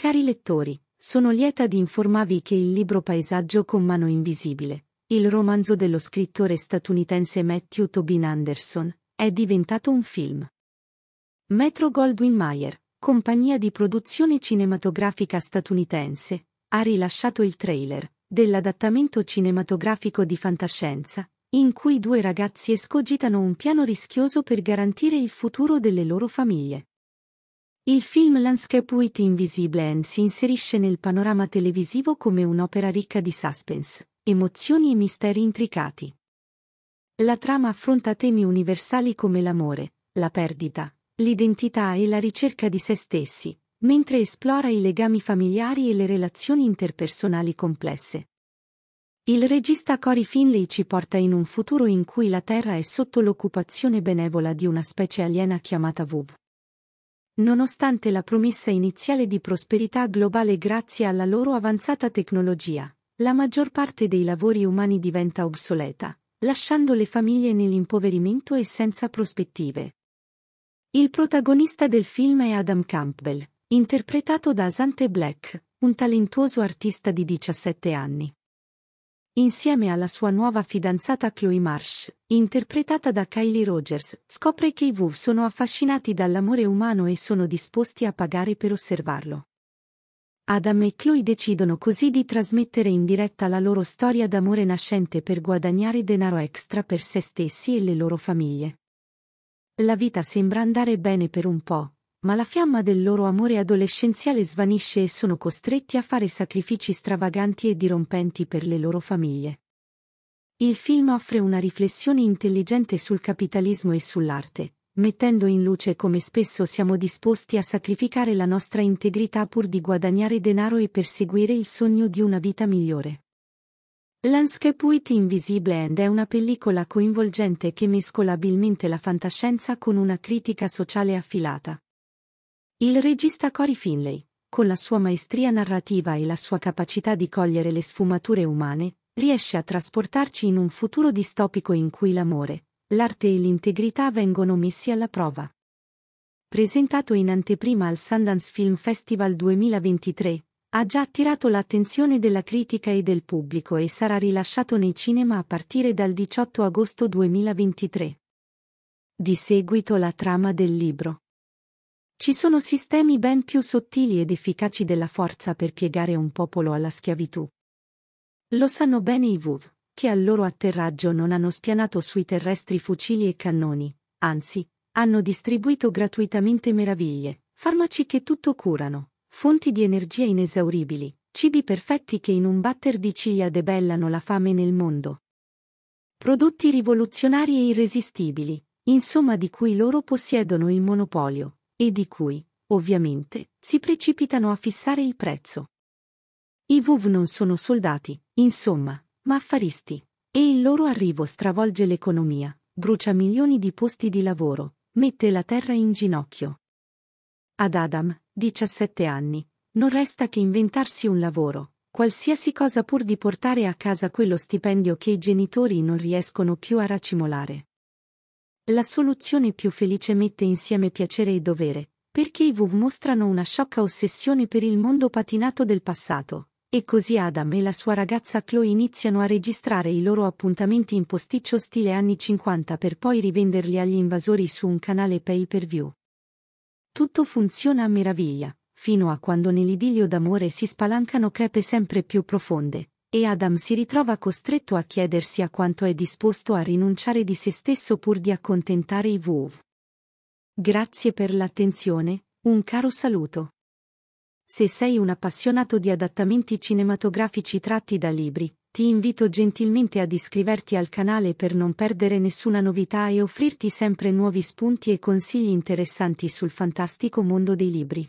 Cari lettori, sono lieta di informarvi che il libro Paesaggio con mano invisibile, il romanzo dello scrittore statunitense Matthew Tobin Anderson, è diventato un film. Metro Goldwyn Mayer, compagnia di produzione cinematografica statunitense, ha rilasciato il trailer dell'adattamento cinematografico di fantascienza, in cui due ragazzi escogitano un piano rischioso per garantire il futuro delle loro famiglie. Il film Landscape with Invisible Anne si inserisce nel panorama televisivo come un'opera ricca di suspense, emozioni e misteri intricati. La trama affronta temi universali come l'amore, la perdita, l'identità e la ricerca di se stessi, mentre esplora i legami familiari e le relazioni interpersonali complesse. Il regista Cory Finley ci porta in un futuro in cui la Terra è sotto l'occupazione benevola di una specie aliena chiamata Vuv, Nonostante la promessa iniziale di prosperità globale grazie alla loro avanzata tecnologia, la maggior parte dei lavori umani diventa obsoleta, lasciando le famiglie nell'impoverimento e senza prospettive. Il protagonista del film è Adam Campbell, interpretato da Asante Black, un talentuoso artista di 17 anni insieme alla sua nuova fidanzata Chloe Marsh, interpretata da Kylie Rogers, scopre che i Wuv sono affascinati dall'amore umano e sono disposti a pagare per osservarlo. Adam e Chloe decidono così di trasmettere in diretta la loro storia d'amore nascente per guadagnare denaro extra per se stessi e le loro famiglie. La vita sembra andare bene per un po', ma la fiamma del loro amore adolescenziale svanisce e sono costretti a fare sacrifici stravaganti e dirompenti per le loro famiglie. Il film offre una riflessione intelligente sul capitalismo e sull'arte, mettendo in luce come spesso siamo disposti a sacrificare la nostra integrità pur di guadagnare denaro e perseguire il sogno di una vita migliore. Landscape with Invisible End è una pellicola coinvolgente che mescola abilmente la fantascienza con una critica sociale affilata. Il regista Cory Finlay, con la sua maestria narrativa e la sua capacità di cogliere le sfumature umane, riesce a trasportarci in un futuro distopico in cui l'amore, l'arte e l'integrità vengono messi alla prova. Presentato in anteprima al Sundance Film Festival 2023, ha già attirato l'attenzione della critica e del pubblico e sarà rilasciato nei cinema a partire dal 18 agosto 2023. Di seguito la trama del libro. Ci sono sistemi ben più sottili ed efficaci della forza per piegare un popolo alla schiavitù. Lo sanno bene i VUV, che al loro atterraggio non hanno spianato sui terrestri fucili e cannoni, anzi, hanno distribuito gratuitamente meraviglie, farmaci che tutto curano, fonti di energia inesauribili, cibi perfetti che in un batter di ciglia debellano la fame nel mondo. Prodotti rivoluzionari e irresistibili, insomma di cui loro possiedono il monopolio, e di cui, ovviamente, si precipitano a fissare il prezzo. I VUV non sono soldati, insomma, ma affaristi, e il loro arrivo stravolge l'economia, brucia milioni di posti di lavoro, mette la terra in ginocchio. Ad Adam, 17 anni, non resta che inventarsi un lavoro, qualsiasi cosa pur di portare a casa quello stipendio che i genitori non riescono più a racimolare. La soluzione più felice mette insieme piacere e dovere, perché i VUV mostrano una sciocca ossessione per il mondo patinato del passato. E così Adam e la sua ragazza Chloe iniziano a registrare i loro appuntamenti in posticcio stile anni 50 per poi rivenderli agli invasori su un canale pay per view. Tutto funziona a meraviglia, fino a quando nell'idilio d'amore si spalancano crepe sempre più profonde, e Adam si ritrova costretto a chiedersi a quanto è disposto a rinunciare di se stesso pur di accontentare i Vov. Grazie per l'attenzione, un caro saluto. Se sei un appassionato di adattamenti cinematografici tratti da libri, ti invito gentilmente ad iscriverti al canale per non perdere nessuna novità e offrirti sempre nuovi spunti e consigli interessanti sul fantastico mondo dei libri.